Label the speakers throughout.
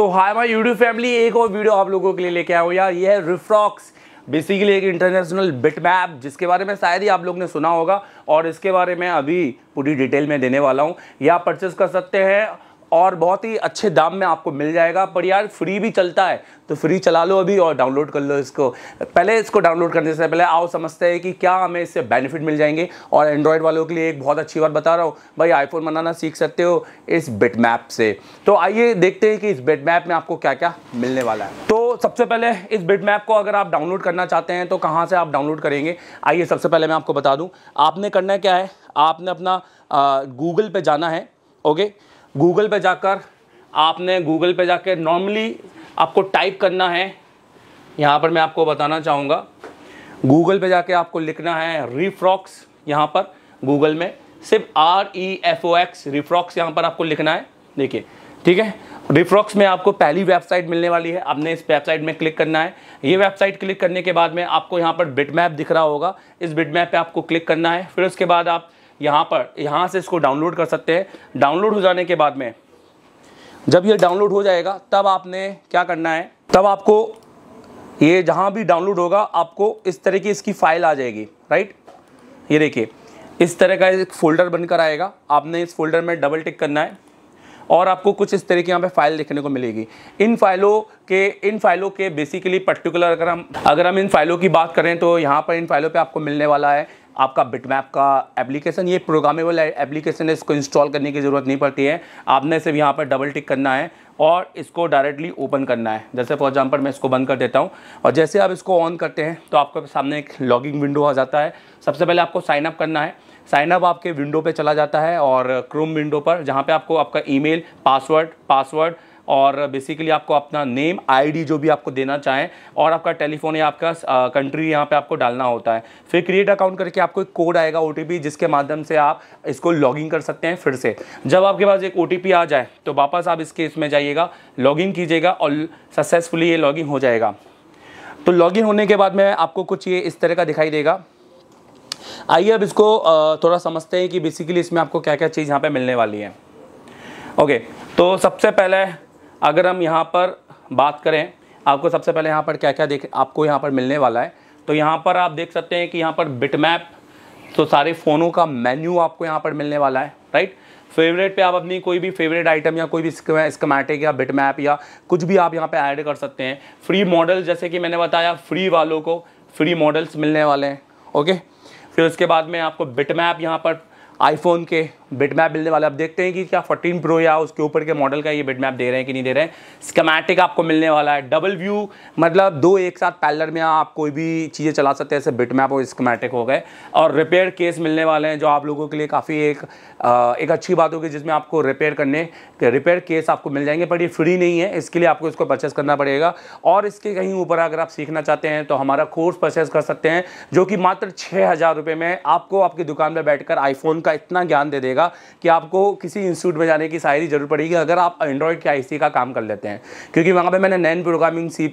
Speaker 1: तो hi my YouTube family एक और वीडियो आप लोगों के लिए लेके आया हूँ यार ये है रिफ्रॉक्स बेसिकली एक इंटरनेशनल बिट मैप जिसके बारे में शायद ही आप लोग ने सुना होगा और इसके बारे में अभी पूरी डिटेल में देने वाला हूँ यह आप परचेस कर सकते हैं और बहुत ही अच्छे दाम में आपको मिल जाएगा पर यार फ्री भी चलता है तो फ्री चला लो अभी और डाउनलोड कर लो इसको पहले इसको डाउनलोड करने से पहले आओ समझते हैं कि क्या हमें इससे बेनिफिट मिल जाएंगे और एंड्रॉयड वालों के लिए एक बहुत अच्छी बात बता रहा हूँ भाई आईफोन बनाना सीख सकते हो इस बिट मैप से तो आइए देखते हैं कि इस बिट मैप में आपको क्या क्या मिलने वाला है तो सबसे पहले इस बिट मैप को अगर आप डाउनलोड करना चाहते हैं तो कहाँ से आप डाउनलोड करेंगे आइए सबसे पहले मैं आपको बता दूँ आपने करना क्या है आपने अपना गूगल पर जाना है ओके okay? गूगल पे जाकर आपने गूगल पे जाकर नॉर्मली आपको टाइप करना है यहाँ पर मैं आपको बताना चाहूँगा गूगल पे जाके आपको लिखना है रिफ्रॉक्स यहाँ पर गूगल में सिर्फ R E F O X Refox यहाँ पर आपको लिखना है देखिए ठीक है रिफ्रॉक्स में आपको पहली वेबसाइट मिलने वाली है आपने इस वेबसाइट में क्लिक करना है ये वेबसाइट क्लिक करने के बाद में आपको यहाँ पर बिट मैप दिख रहा होगा इस बिट मैप पे आपको क्लिक करना है फिर उसके बाद आप यहाँ पर यहाँ से इसको डाउनलोड कर सकते हैं डाउनलोड हो जाने के बाद में जब ये डाउनलोड हो जाएगा तब आपने क्या करना है तब आपको ये जहाँ भी डाउनलोड होगा आपको इस तरह की इसकी फ़ाइल आ जाएगी राइट ये देखिए इस तरह का एक फ़ोल्डर बनकर आएगा आपने इस फोल्डर में डबल टिक करना है और आपको कुछ इस तरह की यहाँ पे फाइल देखने को मिलेगी इन फाइलों के इन फाइलों के बेसिकली पर्टिकुलर अगर हम अगर हम इन फाइलों की बात करें तो यहाँ पर इन फाइलों पे आपको मिलने वाला है आपका बिटमैप का एप्लीकेशन ये प्रोग्रामेबल एप्लीकेशन है इसको इंस्टॉल करने की ज़रूरत नहीं पड़ती है आपने सिर्फ यहाँ पर डबल टिक करना है और इसको डायरेक्टली ओपन करना है जैसे फॉर एग्जांपल मैं इसको बंद कर देता हूँ और जैसे आप इसको ऑन करते हैं तो आपके सामने एक लॉगिंग विंडो आ जाता है सबसे पहले आपको साइन अप करना है साइन अप आपके विंडो पर चला जाता है और क्रोम विंडो पर जहाँ पर आपको आपका ई पासवर्ड पासवर्ड और बेसिकली आपको अपना नेम आईडी जो भी आपको देना चाहें और आपका टेलीफोन या आपका कंट्री यहाँ पे आपको डालना होता है फिर क्रिएट अकाउंट करके आपको एक कोड आएगा ओ जिसके माध्यम से आप इसको लॉगिन कर सकते हैं फिर से जब आपके पास एक ओ आ जाए तो वापस आप इसके इसमें जाइएगा लॉगिन कीजिएगा और सक्सेसफुली ये लॉगिन हो जाएगा तो लॉगिन होने के बाद में आपको कुछ ये इस तरह का दिखाई देगा आइए अब इसको थोड़ा समझते हैं कि बेसिकली इसमें आपको क्या क्या चीज़ यहाँ पे मिलने वाली है ओके तो सबसे पहले अगर हम यहाँ पर बात करें आपको सबसे पहले यहाँ पर क्या क्या देख आपको यहाँ पर मिलने वाला है तो यहाँ पर आप देख सकते हैं कि यहाँ पर बिटमैप तो सारे फ़ोनों का मेन्यू आपको यहाँ पर मिलने वाला है राइट फेवरेट पे आप अपनी कोई भी फेवरेट आइटम या कोई भी स्कमैटिक या बिटमैप या कुछ भी आप यहाँ पे ऐड कर सकते हैं फ्री मॉडल जैसे कि मैंने बताया फ्री वालों को फ्री मॉडल्स मिलने वाले हैं ओके फिर उसके बाद में आपको बिटमैप यहाँ पर आईफोन के बिट मैप मिलने वाला आप देखते हैं कि क्या 14 प्रो या उसके ऊपर के मॉडल का ये बिट मैप दे रहे हैं कि नहीं दे रहे हैं स्कमेटिक आपको मिलने वाला है डबल व्यू मतलब दो एक साथ पैलर में आप कोई भी चीज़ें चला सकते हैं जैसे बिट मैप और स्कमेटिक हो गए और रिपेयर केस मिलने वाले हैं जो आप लोगों के लिए काफ़ी एक आ, एक अच्छी बात होगी जिसमें आपको रिपेयर करने के रिपेयर केस आपको मिल जाएंगे पर ये फ्री नहीं है इसके लिए आपको इसको परचेस करना पड़ेगा और इसके कहीं ऊपर अगर आप सीखना चाहते हैं तो हमारा कोर्स परचेस कर सकते हैं जो कि मात्र छः में आपको आपकी दुकान पर बैठकर आईफोन का इतना ज्ञान दे देगा पड़ेगा कि आपको किसी इंस्टीट्यूट में जाने की शायरी जरूर पड़ेगी अगर आप एंड्रॉयड के आईसी का काम कर लेते हैं क्योंकि वहाँ पर मैंने नैन प्रोग्रामिंग सी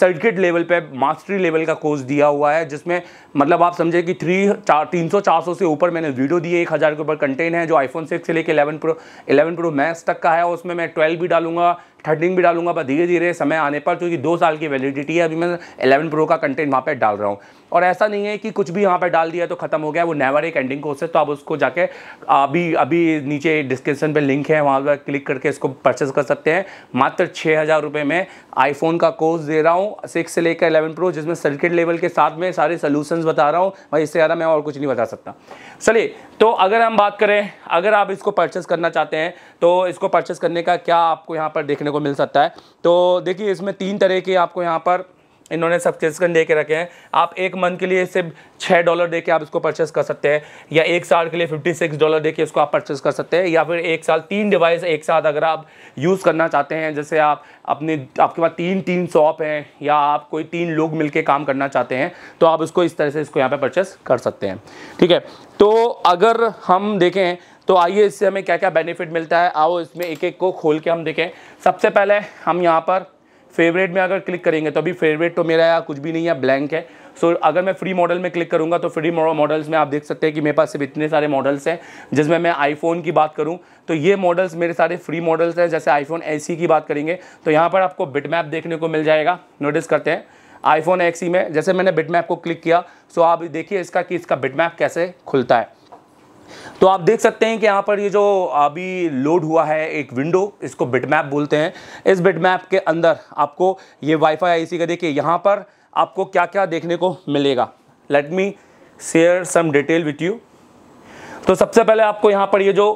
Speaker 1: सर्किट लेवल पर मास्टरी लेवल का कोर्स दिया हुआ है जिसमें मतलब आप समझे कि थ्री चार तीन सौ चार सौ से ऊपर मैंने वीडियो दिए एक हज़ार के ऊपर कंटेंट है जो आईफोन सिक्स से लेकर eleven pro eleven pro max तक का है उसमें मैं ट्वेल्व भी डालूंगा थर्टीन भी डालूंगा पर धीरे धीरे समय आने पर क्योंकि दो साल की वैलिडिटी है अभी मैं इलेवन प्रो का कंटेंट वहाँ पर डाल रहा हूँ और ऐसा नहीं है कि कुछ भी यहाँ पर डाल दिया तो खत्म हो गया वो नेवर एक एंडिंग कोर्स है तो आप उसको जाके अभी अभी नीचे डिस्क्रिप्शन पे लिंक है वहाँ पर क्लिक करके इसको परचेस कर सकते हैं मात्र छः हज़ार रुपये में आईफोन का कोर्स दे रहा हूँ सिक्स से लेकर एलेवन प्रो जिसमें सर्किट लेवल के साथ में सारे सोल्यूशन बता रहा हूँ भाई इससे ज़्यादा मैं और कुछ नहीं बता सकता चलिए तो अगर हम बात करें अगर आप इसको परचेस करना चाहते हैं तो इसको परचेस करने का क्या आपको यहाँ पर देखने को मिल सकता है तो देखिए इसमें तीन तरह के आपको यहाँ पर इन्होंने सब्सक्रिप्शन दे के रखे हैं आप एक मंथ के लिए सिर्फ छः डॉलर दे के आप इसको परचेस कर सकते हैं या एक साल के लिए फिफ्टी सिक्स डॉलर दे के इसको आप परचेस कर सकते हैं या फिर एक साल तीन डिवाइस एक साथ अगर आप यूज़ करना चाहते हैं जैसे आप अपने आपके पास तीन तीन शॉप हैं या आप कोई तीन लोग मिल काम करना चाहते हैं तो आप इसको इस तरह से इसको यहाँ पर परचेस कर सकते हैं ठीक है तो अगर हम देखें तो आइए इससे हमें क्या क्या बेनिफिट मिलता है आओ इसमें एक एक को खोल के हम देखें सबसे पहले हम यहाँ पर फेवरेट में अगर क्लिक करेंगे तो अभी फेवरेट तो मेरा यहाँ कुछ भी नहीं है ब्लैंक है सो so, अगर मैं फ्री मॉडल में क्लिक करूँगा तो फ्री मॉडल्स में आप देख सकते हैं कि मेरे पास सिर्फ इतने सारे मॉडल्स हैं जिसमें मैं आईफोन की बात करूँ तो ये मॉडल्स मेरे सारे फ्री मॉडल्स हैं जैसे आईफोन एस e की बात करेंगे तो यहाँ पर आपको बिटमैप देखने को मिल जाएगा नोटिस करते हैं आईफोन एक्सी e में जैसे मैंने बिटमैप को क्लिक किया सो आप देखिए इसका कि इसका बिटमैप कैसे खुलता है तो आप देख सकते हैं कि यहाँ पर ये जो अभी लोड हुआ है एक विंडो इसको बिटमैप बोलते हैं इस बिटमैप के अंदर आपको ये वाईफाई आईसी का देखिए यहाँ पर आपको क्या क्या देखने को मिलेगा let me share some detail with you तो सबसे पहले आपको यहाँ पर ये जो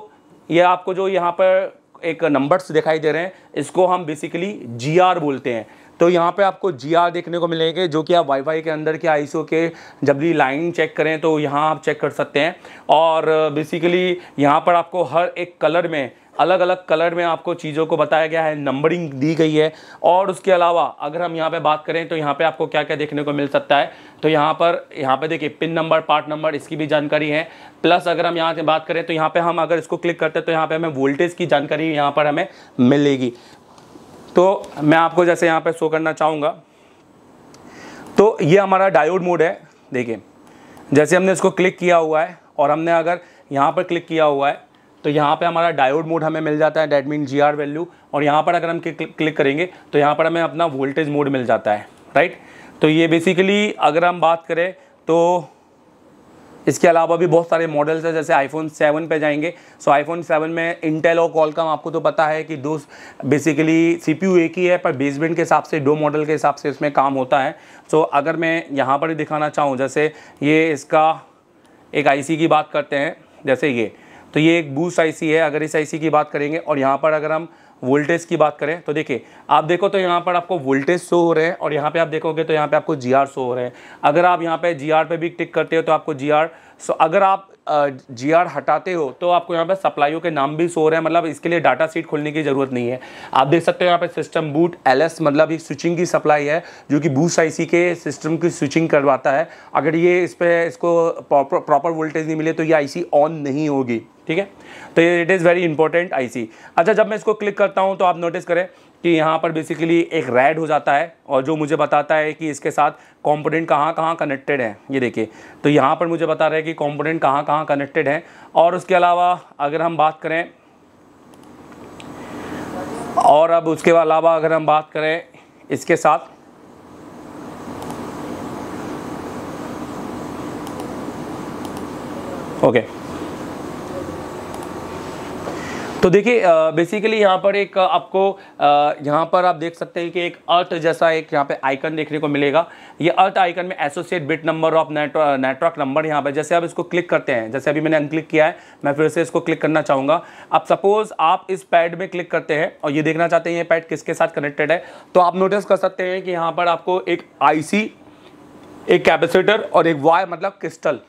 Speaker 1: ये आपको जो यहाँ पर एक नंबर्स दिखाई दे रहे हैं इसको हम बेसिकली जी बोलते हैं तो यहाँ पे आपको जी आर देखने को मिलेंगे जो कि आप वाईफाई के अंदर के आई के जब भी लाइन चेक करें तो यहाँ आप चेक कर सकते हैं और बेसिकली uh, यहाँ पर आपको हर एक कलर में अलग अलग कलर में आपको चीज़ों को बताया गया है नंबरिंग दी गई है और उसके अलावा अगर हम यहाँ पे बात करें तो यहाँ पे आपको क्या क्या देखने को मिल सकता है तो यहाँ पर यहाँ पे देखिए पिन नंबर पार्ट नंबर इसकी भी जानकारी है प्लस अगर हम यहाँ से बात करें तो यहाँ पे हम अगर इसको क्लिक करते हैं तो यहाँ पे हमें वोल्टेज की जानकारी यहाँ पर हमें मिलेगी तो मैं आपको जैसे यहाँ पर शो करना चाहूँगा तो ये हमारा डायोड मोड है देखिए जैसे हमने इसको क्लिक किया हुआ है और हमने अगर यहाँ पर क्लिक किया हुआ है तो यहाँ पे हमारा डायोड मोड हमें मिल जाता है डेट मीन जी आर वैल्यू और यहाँ पर अगर हम क्लिक करेंगे तो यहाँ पर हमें अपना वोल्टेज मोड मिल जाता है राइट तो ये बेसिकली अगर हम बात करें तो इसके अलावा भी बहुत सारे मॉडल्स हैं जैसे आईफोन 7 पे जाएंगे सो आईफोन 7 में इंटेल और कॉलकॉम आपको तो पता है कि दो बेसिकली सीपीयू एक ही है पर बेसमेंट के हिसाब से दो मॉडल के हिसाब से इसमें काम होता है सो so, अगर मैं यहाँ पर ही दिखाना चाहूँ जैसे ये इसका एक आईसी की बात करते हैं जैसे ये तो ये एक बूस आईसी है अगर इस आईसी की बात करेंगे और यहाँ पर अगर हम वोल्टेज की बात करें तो देखिए आप देखो तो यहाँ पर आपको वोल्टेज शो हो रहे हैं और यहाँ पे आप देखोगे तो यहाँ पे आपको जी आर शो हो रहे हैं अगर आप यहाँ पे जी आर पे भी टिक करते हो तो आपको जी आर सो अगर आप जी आर हटाते हो तो आपको यहाँ पर सप्लाइयों के नाम भी सो रहे हैं मतलब इसके लिए डाटा सीट खोलने की ज़रूरत नहीं है आप देख सकते हो यहाँ पर सिस्टम बूट एल एस मतलब ये स्विचिंग की सप्लाई है जो कि बूस्ट आईसी के सिस्टम की स्विचिंग करवाता है अगर ये इस पर इसको प्रॉपर वोल्टेज नहीं मिले तो ये आईसी ऑन नहीं होगी ठीक है तो it is very important I अच्छा जब मैं इसको क्लिक करता हूँ तो आप नोटिस करें कि यहाँ पर बेसिकली एक रैड हो जाता है और जो मुझे बताता है कि इसके साथ कंपोनेंट कहाँ कहाँ कनेक्टेड हैं ये देखिए तो यहाँ पर मुझे बता रहा है कि कंपोनेंट कहाँ कहाँ कनेक्टेड हैं और उसके अलावा अगर हम बात करें और अब उसके अलावा अगर हम बात करें इसके साथ ओके okay. तो देखिए बेसिकली यहाँ पर एक आपको यहाँ पर आप देख सकते हैं कि एक अर्थ जैसा एक यहाँ पे आइकन देखने को मिलेगा ये अर्थ आइकन में associate bit number of network number यहाँ पर जैसे आप इसको क्लिक करते हैं जैसे अभी मैंने अनक्लिक किया है मैं फिर से इसको क्लिक करना चाहूँगा अब सपोज़ आप इस पैड में क्लिक करते हैं और ये देखना चाहते हैं ये पैड किसके साथ कनेक्टेड है तो आप नोटिस कर सकते हैं कि यहाँ पर आपको एक आई एक कैपेसिटर और एक वायर मतलब क्रिस्टल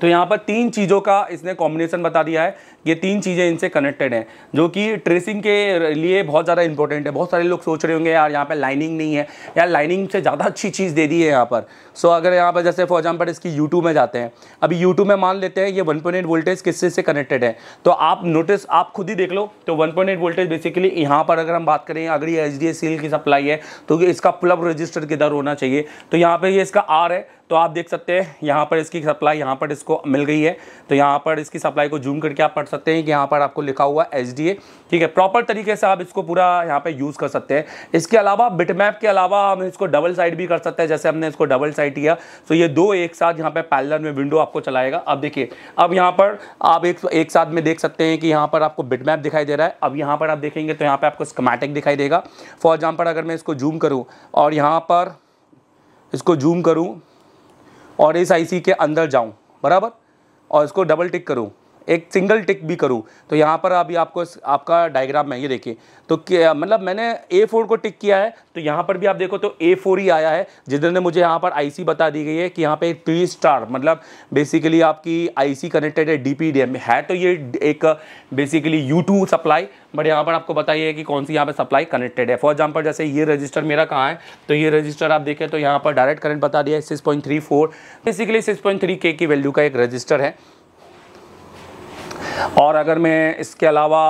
Speaker 1: तो यहाँ पर तीन चीज़ों का इसने कॉम्बिनेशन बता दिया है ये तीन चीज़ें इनसे कनेक्टेड हैं जो कि ट्रेसिंग के लिए बहुत ज़्यादा इंपॉर्टेंट है बहुत सारे लोग सोच रहे होंगे यार यहाँ पर लाइनिंग नहीं है यार लाइनिंग से ज़्यादा अच्छी चीज़ दे दी है यहाँ पर सो so, अगर यहाँ पर जैसे फॉर एग्जाम्पल इसकी यूट्यूब में जाते हैं अभी यूट्यूब में मान लेते हैं ये वन वोल्टेज किससे से कनेक्टेड है तो आप नोटिस आप खुद ही देख लो तो वन वोल्टेज बेसिकली यहाँ पर अगर हम बात करें अगर ये एच डी की सप्लाई है तो इसका प्लब रजिस्टर किधर होना चाहिए तो यहाँ पर ये इसका आर है तो आप देख सकते हैं यहाँ पर इसकी सप्लाई यहाँ पर इसको मिल गई है तो यहाँ पर इसकी सप्लाई को जूम करके आप पढ़ सकते हैं कि यहाँ पर आपको लिखा हुआ एच ठीक है प्रॉपर तरीके से आप इसको पूरा यहाँ पे यूज़ कर सकते हैं इसके अलावा बिटमैप के अलावा हम इसको डबल साइड भी कर सकते हैं जैसे हमने इसको डबल साइड किया तो ये दो एक साथ यहाँ पे पैलर में विंडो आपको चलाएगा अब देखिए अब यहाँ पर आप एक, एक साथ में देख सकते हैं कि यहाँ पर आपको बिटमैप दिखाई दे रहा है अब यहाँ पर आप देखेंगे तो यहाँ पर आपको स्कमैटिक दिखाई देगा फॉर एग्जाम्पल अगर मैं इसको जूम करूँ और यहाँ पर इसको जूम करूँ और इस आई के अंदर जाऊँ बराबर और इसको डबल टिक करूँ एक सिंगल टिक भी करूँ तो यहाँ पर अभी आपको आपका डायग्राम है ये देखिए तो मतलब मैंने ए फोर को टिक किया है तो यहाँ पर भी आप देखो तो ए फोर ही आया है जिधर ने मुझे यहाँ पर आईसी बता दी गई है कि यहाँ पे थ्री स्टार मतलब बेसिकली आपकी आईसी कनेक्टेड है डीपीडीएम में है तो ये एक basically U two supply but यहाँ पर आपको बताइए कि कौन सी यहाँ पर सप्लाई कनेक्टेड है फॉर एग्जाम्पल जैसे ये रजिस्टर मेरा कहाँ है तो ये रजिस्टर आप देखें तो यहाँ पर डायरेक्ट करंट बता दिया है six point three four basically six point three के की वैल्यू का एक रजिस्टर है और अगर मैं इसके अलावा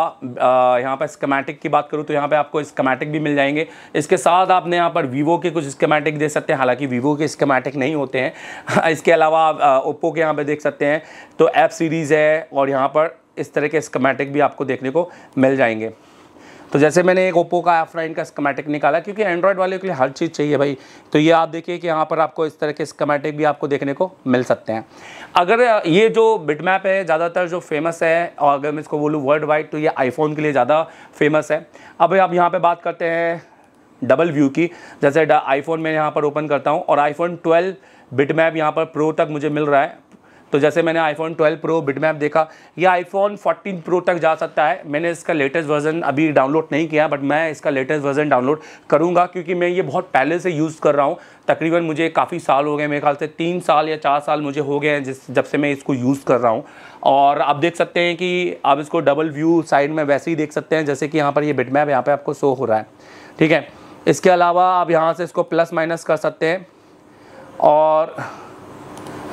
Speaker 1: यहाँ पर स्कमेटिक की बात करूँ तो यहाँ पर आपको स्कमेटिक भी मिल जाएंगे इसके साथ आपने यहाँ पर वीवो के कुछ स्कमेटिक देख सकते हैं हालांकि वीवो के स्कमेटिक नहीं होते हैं इसके अलावा आप ओप्पो के यहाँ पर देख सकते हैं तो एफ सीरीज़ है और यहाँ पर इस तरह के स्कमेटिक भी आपको देखने को मिल जाएंगे तो जैसे मैंने एक ओप्पो का एफ का स्कमेटिक निकाला क्योंकि एंड्रॉयड वाले के लिए हर चीज़ चाहिए भाई तो ये आप देखिए कि यहाँ पर आपको इस तरह के स्कमेटिक भी आपको देखने को मिल सकते हैं अगर ये जो बिटमैप है ज़्यादातर जो फेमस है और अगर मैं इसको बोलूँ वर्ल्ड वाइड तो ये आईफोन के लिए ज़्यादा फेमस है अब आप यहाँ पर बात करते हैं डबल व्यू की जैसे आईफोन मैं यहाँ पर ओपन करता हूँ और आईफोन बिट बिटमैप यहाँ पर प्रो तक मुझे मिल रहा है तो जैसे मैंने आईफोन 12 प्रो बिटमैप देखा या आईफोन 14 प्रो तक जा सकता है मैंने इसका लेटेस्ट वर्जन अभी डाउनलोड नहीं किया बट मैं इसका लेटेस्ट वर्जन डाउनलोड करूँगा क्योंकि मैं ये बहुत पहले से यूज़ कर रहा हूँ तकरीबन मुझे काफ़ी साल हो गए मेरे ख्याल से तीन साल या चार साल मुझे हो गए हैं जिस जब से मैं इसको यूज़ कर रहा हूँ और आप देख सकते हैं कि आप इसको डबल व्यू साइड में वैसे ही देख सकते हैं जैसे कि यहाँ पर ये बिटमैप यहाँ पर आपको शो हो रहा है ठीक है इसके अलावा आप यहाँ से इसको प्लस माइनस कर सकते हैं और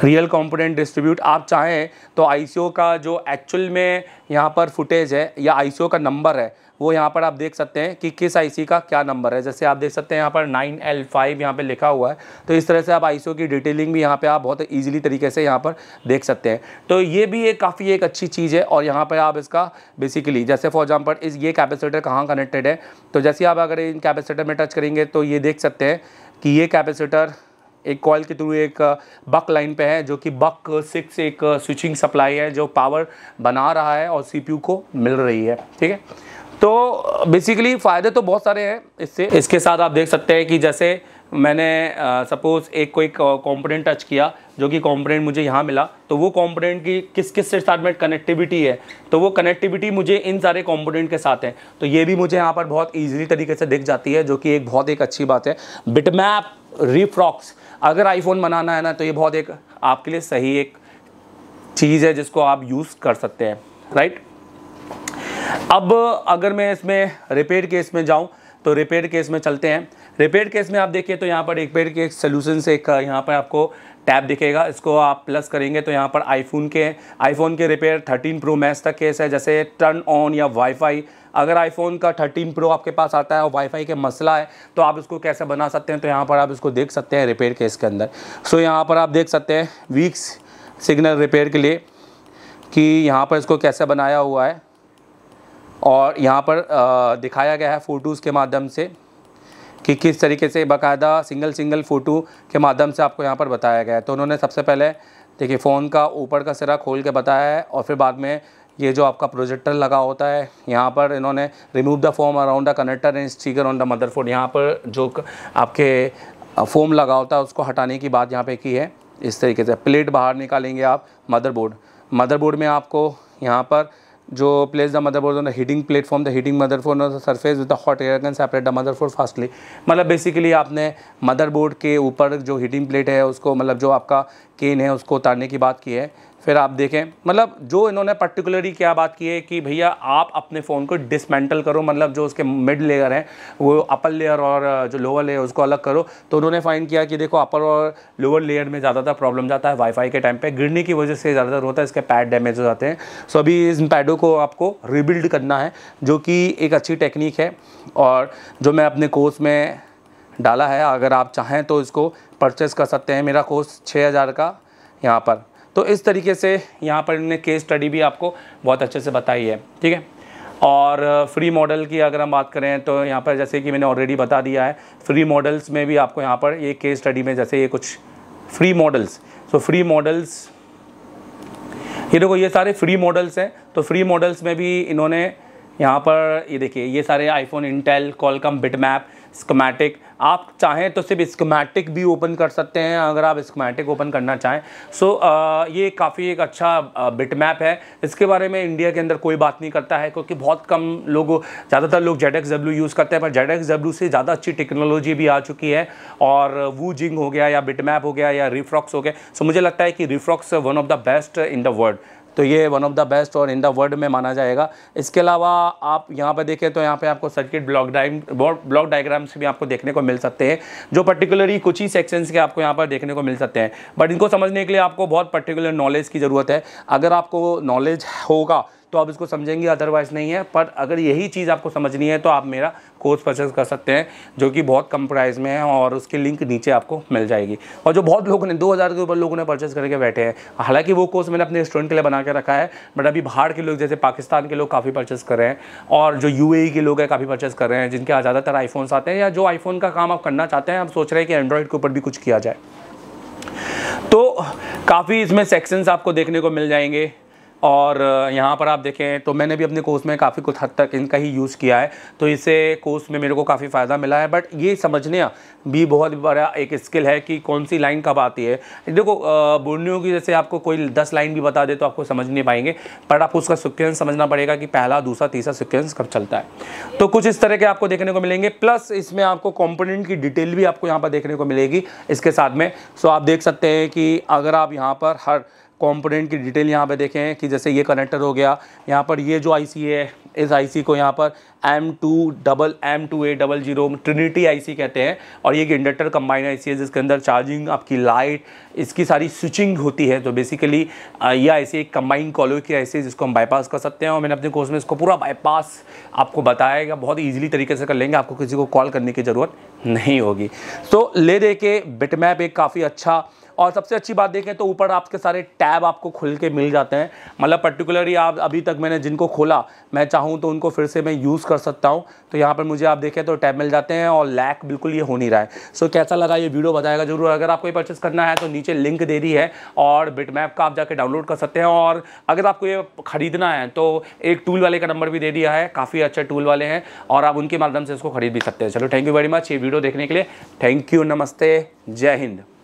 Speaker 1: रियल कंपोनेंट डिस्ट्रीब्यूट आप चाहें तो आईसीओ का जो एक्चुअल में यहाँ पर फुटेज है या आईसीओ का नंबर है वो यहाँ पर आप देख सकते हैं कि किस आईसी का क्या नंबर है जैसे आप देख सकते हैं यहाँ पर नाइन एल फाइव यहाँ पर लिखा हुआ है तो इस तरह से आप आईसीओ की डिटेलिंग भी यहाँ पे आप बहुत इजीली तरीके से यहाँ पर देख सकते हैं तो ये भी एक काफ़ी एक अच्छी चीज़ है और यहाँ पर आप इसका बेसिकली जैसे फॉर एग्जाम्पल इस ये कैपेसिटर कहाँ कनेक्टेड है तो जैसे आप अगर इन कैपेसिटर में टच करेंगे तो ये देख सकते हैं कि ये कैपेसिटर एक कॉयल के थ्रू एक बक uh, लाइन पे है जो कि बक सिक्स एक स्विचिंग uh, सप्लाई है जो पावर बना रहा है और सीपीयू को मिल रही है ठीक है तो बेसिकली uh, फ़ायदे तो बहुत सारे हैं इससे इसके साथ आप देख सकते हैं कि जैसे मैंने सपोज़ एक कोई कंपोनेंट टच किया जो कि कंपोनेंट मुझे यहाँ मिला तो वो कंपोनेंट की किस किस से साथ में कनेक्टिविटी है तो वो कनेक्टिविटी मुझे इन सारे कंपोनेंट के साथ है तो ये भी मुझे यहाँ पर बहुत इजीली तरीके से दिख जाती है जो कि एक बहुत एक अच्छी बात है बिटमैप रीफ्रॉक्स अगर आईफोन बनाना है ना तो ये बहुत एक आपके लिए सही एक चीज़ है जिसको आप यूज़ कर सकते हैं राइट अब अगर मैं इसमें रिपेयर केस में जाऊँ तो रिपेयर केस में चलते हैं रिपेयर केस में आप देखिए तो यहाँ पर रिपेयर के सोल्यूशन से एक यहाँ पर आपको टैब दिखेगा इसको आप प्लस करेंगे तो यहाँ पर आईफोन के आईफोन के रिपेयर 13 प्रो मैक्स तक केस है जैसे टर्न ऑन या वाईफाई अगर आईफोन का 13 प्रो आपके पास आता है और वाईफाई के मसला है तो आप इसको कैसे बना सकते हैं तो यहाँ पर आप इसको देख सकते हैं रिपेयर केस के अंदर सो so, यहाँ पर आप देख सकते हैं वीक्स सिग्नल रिपेयर के लिए कि यहाँ पर इसको कैसे बनाया हुआ है और यहाँ पर आ, दिखाया गया है फ़ोटोज़ के माध्यम से कि किस तरीके से बाकायदा सिंगल सिंगल फ़ोटो के माध्यम से आपको यहाँ पर बताया गया है तो उन्होंने सबसे पहले देखिए फ़ोन का ऊपर का सिरा खोल के बताया है और फिर बाद में ये जो आपका प्रोजेक्टर लगा होता है यहाँ पर इन्होंने remove the form around the connector and sticker on the board यहाँ पर जो आपके फोम लगा होता है उसको हटाने की बात यहाँ पे की है इस तरीके से प्लेट बाहर निकालेंगे आप मदरबोर्ड मदरबोर्ड में आपको यहाँ पर जो place the motherboard on the heating platform the heating motherboard on the surface with the hot air can separate the board fastly मतलब बेसिकली आपने मदरबोर्ड के ऊपर जो हीटिंग प्लेट है उसको मतलब जो आपका केन है उसको उतारने की बात की है फिर आप देखें मतलब जो इन्होंने पर्टिकुलरली क्या बात की है कि भैया आप अपने फ़ोन को डिसमेंटल करो मतलब जो उसके मिड लेयर हैं वो अपर लेयर और जो लोअर लेयर उसको अलग करो तो उन्होंने फाइन किया कि देखो अपर और लोअर लेयर में ज़्यादातर प्रॉब्लम जाता है वाईफाई के टाइम पे गिरने की वजह से ज़्यादातर होता है इसके पैड डैमेज हो जाते हैं सो अभी इन पैडों को आपको रिबिल्ड करना है जो कि एक अच्छी टेक्निक है और जो मैं अपने कोर्स में डाला है अगर आप चाहें तो इसको परचेस कर सकते हैं मेरा कोर्स छः हज़ार का यहाँ पर तो इस तरीके से यहाँ पर इन्होंने केस स्टडी भी आपको बहुत अच्छे से बताई है ठीक है और फ्री मॉडल की अगर हम बात करें तो यहाँ पर जैसे कि मैंने ऑलरेडी बता दिया है फ्री मॉडल्स में भी आपको यहाँ पर ये केस स्टडी में जैसे ये कुछ फ्री मॉडल्स तो फ्री मॉडल्स ये देखो ये सारे फ्री मॉडल्स हैं तो फ्री मॉडल्स में भी इन्होंने यहाँ पर ये देखिए ये सारे iPhone Intel Qualcomm bitmap schematic आप चाहें तो सिर्फ स्कमैटिक भी ओपन कर सकते हैं अगर आप स्कमैटिक ओपन करना चाहें सो so, ये काफ़ी एक अच्छा बिट मैप है इसके बारे में इंडिया के अंदर कोई बात नहीं करता है क्योंकि बहुत कम लोग ज़्यादातर लोग जेड एक्स डब्ल्यू यूज़ करते हैं पर जेड एक्स डब्ल्यू से ज़्यादा अच्छी टेक्नोलॉजी भी आ चुकी है और वो जिंग हो गया या बिट मैप हो गया या रिफ्रॉक्स हो गया सो so, मुझे लगता है कि Refox one of the best in the world तो ये वन ऑफ द बेस्ट और इन द वर्ल्ड में माना जाएगा इसके अलावा आप यहाँ पर देखें तो यहाँ पर आपको circuit block dia block diagrams भी आपको देखने को मिल सकते हैं जो पर्टिकुलरली कुछ ही सेक्शंस के आपको यहाँ पर देखने को मिल सकते हैं बट इनको समझने के लिए आपको बहुत पर्टिकुलर नॉलेज की ज़रूरत है अगर आपको नॉलेज होगा तो आप इसको समझेंगे अदरवाइज़ नहीं है पर अगर यही चीज़ आपको समझनी है तो आप मेरा कोर्स परचेज कर सकते हैं जो कि बहुत कम प्राइस में है और उसकी लिंक नीचे आपको मिल जाएगी और जो बहुत लोगों ने दो हज़ार के ऊपर लोगों ने परचेज करके बैठे हैं हालांकि वो कोर्स मैंने अपने स्टूडेंट के लिए बना के रखा है बट अभी बाहर के लोग जैसे पाकिस्तान के लोग काफ़ी परचेज कर रहे हैं और जो यू e के लोग हैं काफ़ी परचेज कर रहे हैं जिनके ज़्यादातर आईफोन्स आते हैं या जो आईफोन का काम आप करना चाहते हैं आप सोच रहे हैं कि एंड्रॉयड के ऊपर भी कुछ किया जाए तो काफ़ी इसमें सेक्शंस आपको देखने को मिल जाएंगे और यहाँ पर आप देखें तो मैंने भी अपने कोर्स में काफ़ी कुछ हद तक इनका ही यूज़ किया है तो इससे कोर्स में मेरे को काफ़ी फ़ायदा मिला है बट ये समझने भी बहुत बड़ा एक स्किल है कि कौन सी लाइन कब आती है देखो बुढ़ियों की जैसे आपको कोई दस लाइन भी बता दे तो आपको समझ नहीं पाएंगे बट आपको उसका सिक्वेंस समझना पड़ेगा कि पहला दूसरा तीसरा सिक्वेंस कब चलता है तो कुछ इस तरह के आपको देखने को मिलेंगे प्लस इसमें आपको कॉम्पोनेंट की डिटेल भी आपको यहाँ पर देखने को मिलेगी इसके साथ में सो आप देख सकते हैं कि अगर आप यहाँ पर हर कंपोनेंट की डिटेल यहाँ पे देखें कि जैसे ये कनेक्टर हो गया यहाँ पर ये जो आईसी है इस आईसी को यहाँ पर M two double M two A double zero Trinity IC कहते हैं और ये एक इंडक्टर कंबाइन आईसी है जिसके अंदर चार्जिंग आपकी लाइट इसकी सारी स्विचिंग होती है तो बेसिकली यह आईसी एक कम्बाइन कॉलो की आईसी है जिसको हम बाईपास कर सकते हैं और मैंने अपने कोर्स में इसको पूरा बाईपास आपको बताएगा बहुत ईजिली तरीके से कर लेंगे आपको किसी को कॉल करने की ज़रूरत नहीं होगी तो ले दे के बिटमैप एक काफ़ी अच्छा और सबसे अच्छी बात देखें तो ऊपर आपके सारे टैब आपको खुल के मिल जाते हैं मतलब पर्टिकुलरली आप अभी तक मैंने जिनको खोला मैं चाहूँ तो उनको फिर से मैं यूज़ कर सकता हूँ तो यहाँ पर मुझे आप देखें तो टैब मिल जाते हैं और लैक बिल्कुल ये हो नहीं रहा है सो कैसा लगा ये वीडियो बताएगा जरूर अगर आपको ये परचेस करना है तो नीचे लिंक दे रही है और बिटमैप का आप जाके डाउनलोड कर सकते हैं और अगर आपको ये ख़रीदना है तो एक टूल वाले का नंबर भी दे दिया है काफ़ी अच्छे टूल वाले हैं और आप उनके माध्यम से इसको खरीद भी सकते हैं चलो थैंक यू वेरी मच ये वीडियो देखने के लिए थैंक यू नमस्ते जय हिंद